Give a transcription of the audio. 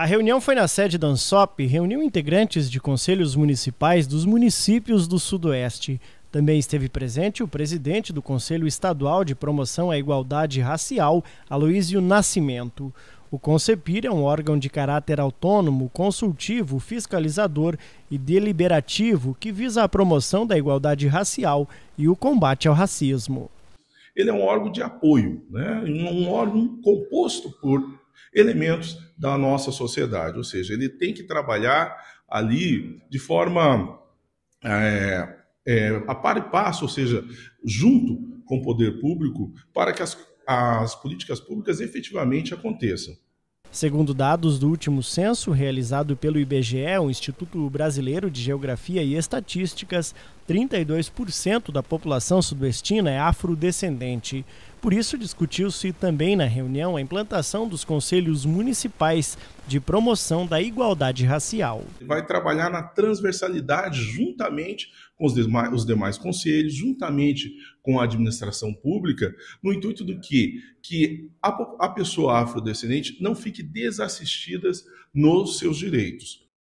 A reunião foi na sede da ANSOP, reuniu integrantes de conselhos municipais dos municípios do Sudoeste. Também esteve presente o presidente do Conselho Estadual de Promoção à Igualdade Racial, Aloísio Nascimento. O CONCEPIR é um órgão de caráter autônomo, consultivo, fiscalizador e deliberativo que visa a promoção da igualdade racial e o combate ao racismo. Ele é um órgão de apoio, né? um órgão composto por elementos da nossa sociedade. Ou seja, ele tem que trabalhar ali de forma é, é, a par e passo, ou seja, junto com o poder público, para que as, as políticas públicas efetivamente aconteçam. Segundo dados do último censo realizado pelo IBGE, o Instituto Brasileiro de Geografia e Estatísticas, 32% da população sudestina é afrodescendente. Por isso, discutiu-se também na reunião a implantação dos conselhos municipais de promoção da igualdade racial. Vai trabalhar na transversalidade juntamente com os demais, os demais conselhos, juntamente com a administração pública, no intuito do que? Que a, a pessoa afrodescendente não fique desassistidas nos seus direitos.